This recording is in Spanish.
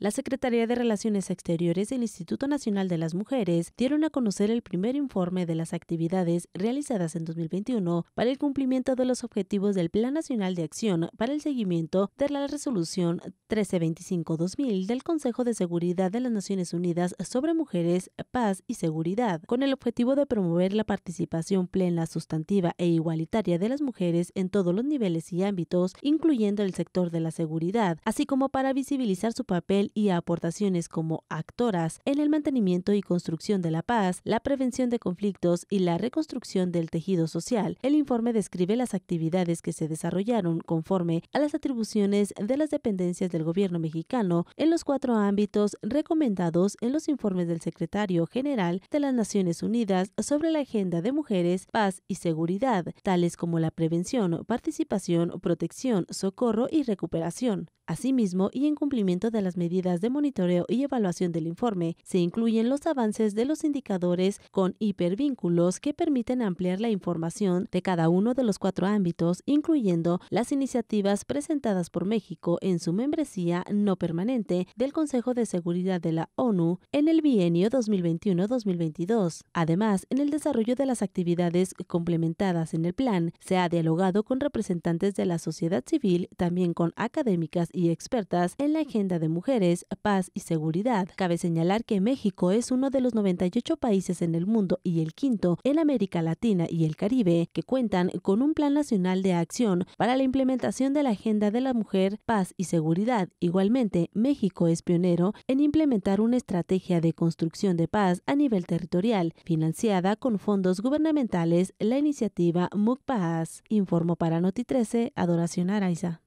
La Secretaría de Relaciones Exteriores del Instituto Nacional de las Mujeres dieron a conocer el primer informe de las actividades realizadas en 2021 para el cumplimiento de los objetivos del Plan Nacional de Acción para el seguimiento de la resolución 1325-2000 del Consejo de Seguridad de las Naciones Unidas sobre Mujeres, Paz y Seguridad, con el objetivo de promover la participación plena, sustantiva e igualitaria de las mujeres en todos los niveles y ámbitos, incluyendo el sector de la seguridad, así como para visibilizar su papel y aportaciones como actoras en el mantenimiento y construcción de la paz, la prevención de conflictos y la reconstrucción del tejido social. El informe describe las actividades que se desarrollaron conforme a las atribuciones de las dependencias del gobierno mexicano en los cuatro ámbitos recomendados en los informes del secretario general de las Naciones Unidas sobre la agenda de mujeres, paz y seguridad, tales como la prevención, participación, protección, socorro y recuperación. Asimismo, y en cumplimiento de las medidas de monitoreo y evaluación del informe, se incluyen los avances de los indicadores con hipervínculos que permiten ampliar la información de cada uno de los cuatro ámbitos, incluyendo las iniciativas presentadas por México en su membresía no permanente del Consejo de Seguridad de la ONU en el bienio 2021-2022. Además, en el desarrollo de las actividades complementadas en el plan, se ha dialogado con representantes de la sociedad civil, también con académicas y expertas en la agenda de mujeres, paz y seguridad. Cabe señalar que México es uno de los 98 países en el mundo y el quinto en América Latina y el Caribe que cuentan con un Plan Nacional de Acción para la implementación de la Agenda de la Mujer, Paz y Seguridad. Igualmente, México es pionero en implementar una estrategia de construcción de paz a nivel territorial, financiada con fondos gubernamentales, la iniciativa MUC Paz. Informó para Noti 13, Adoración Araiza.